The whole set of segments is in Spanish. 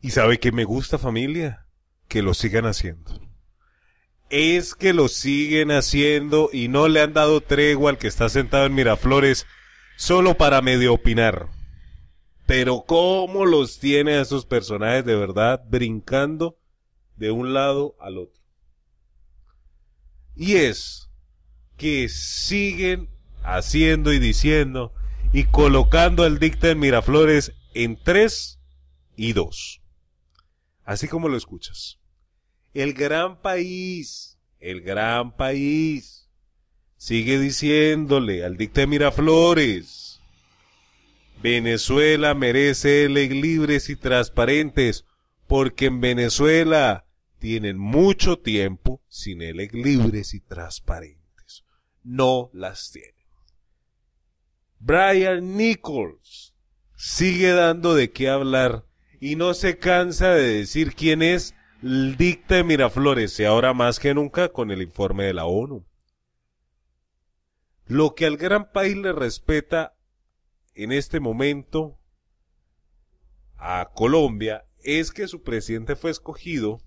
Y sabe que me gusta familia, que lo sigan haciendo. Es que lo siguen haciendo y no le han dado tregua al que está sentado en Miraflores solo para medio opinar. Pero cómo los tiene a esos personajes de verdad brincando de un lado al otro. Y es que siguen haciendo y diciendo y colocando al dicta en Miraflores en tres y dos. Así como lo escuchas. El gran país, el gran país, sigue diciéndole al dicta Miraflores, Venezuela merece leyes libres y transparentes, porque en Venezuela tienen mucho tiempo sin leyes libres y transparentes. No las tienen. Brian Nichols sigue dando de qué hablar y no se cansa de decir quién es el dicta de Miraflores y ahora más que nunca con el informe de la ONU. Lo que al gran país le respeta en este momento a Colombia es que su presidente fue escogido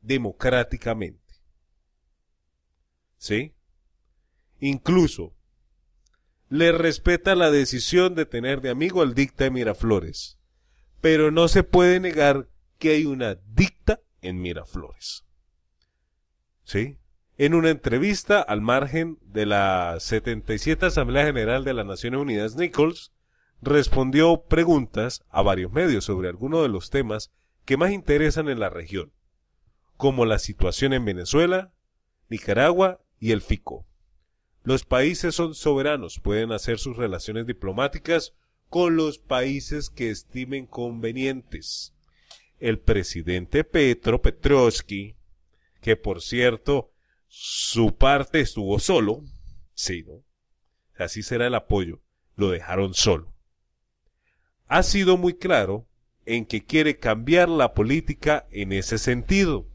democráticamente. ¿Sí? Incluso le respeta la decisión de tener de amigo al dicta de Miraflores pero no se puede negar que hay una dicta en Miraflores. ¿Sí? En una entrevista al margen de la 77 Asamblea General de las Naciones Unidas, Nichols respondió preguntas a varios medios sobre algunos de los temas que más interesan en la región, como la situación en Venezuela, Nicaragua y el FICO. Los países son soberanos, pueden hacer sus relaciones diplomáticas con los países que estimen convenientes. El presidente Petro Petrovsky, que por cierto, su parte estuvo solo, sí, ¿no? Así será el apoyo, lo dejaron solo. Ha sido muy claro en que quiere cambiar la política en ese sentido.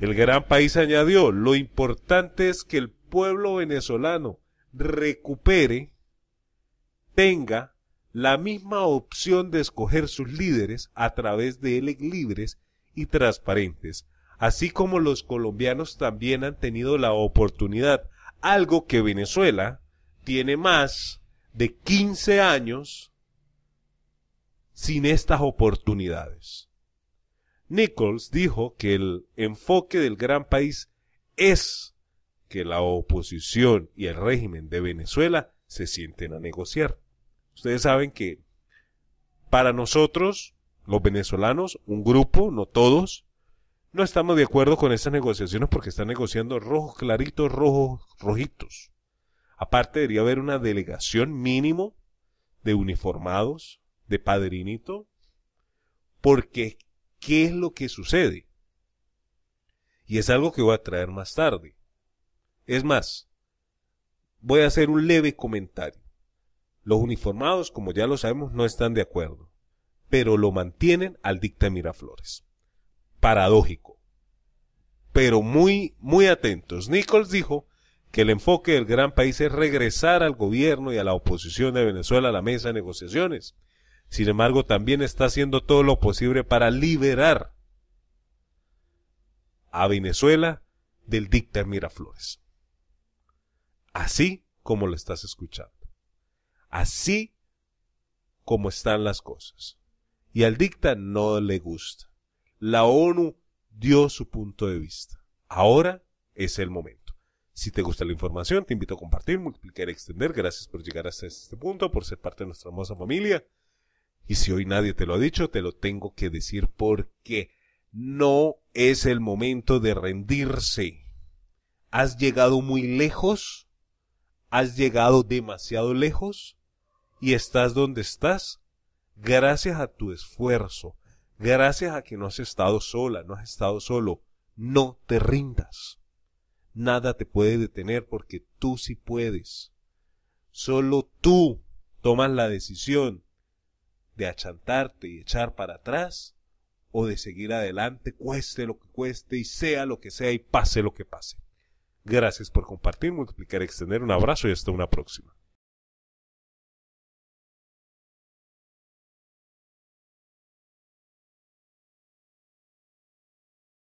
El gran país añadió, lo importante es que el pueblo venezolano recupere, tenga la misma opción de escoger sus líderes a través de él libres y transparentes, así como los colombianos también han tenido la oportunidad, algo que Venezuela tiene más de 15 años sin estas oportunidades. Nichols dijo que el enfoque del gran país es que la oposición y el régimen de Venezuela se sienten a negociar. Ustedes saben que para nosotros, los venezolanos, un grupo, no todos, no estamos de acuerdo con estas negociaciones porque están negociando rojos claritos, rojos rojitos. Aparte debería haber una delegación mínimo de uniformados, de padrinito, porque ¿qué es lo que sucede? Y es algo que voy a traer más tarde. Es más, voy a hacer un leve comentario. Los uniformados, como ya lo sabemos, no están de acuerdo, pero lo mantienen al dicta Miraflores. Paradójico. Pero muy, muy atentos. Nichols dijo que el enfoque del gran país es regresar al gobierno y a la oposición de Venezuela a la mesa de negociaciones. Sin embargo, también está haciendo todo lo posible para liberar a Venezuela del dicta Miraflores. Así como lo estás escuchando así como están las cosas. Y al dicta no le gusta. La ONU dio su punto de vista. Ahora es el momento. Si te gusta la información, te invito a compartir, multiplicar y extender. Gracias por llegar hasta este punto, por ser parte de nuestra hermosa familia. Y si hoy nadie te lo ha dicho, te lo tengo que decir porque no es el momento de rendirse. Has llegado muy lejos, has llegado demasiado lejos y estás donde estás gracias a tu esfuerzo, gracias a que no has estado sola, no has estado solo. No te rindas. Nada te puede detener porque tú sí puedes. Solo tú tomas la decisión de achantarte y echar para atrás o de seguir adelante, cueste lo que cueste y sea lo que sea y pase lo que pase. Gracias por compartir, multiplicar, extender. Un abrazo y hasta una próxima.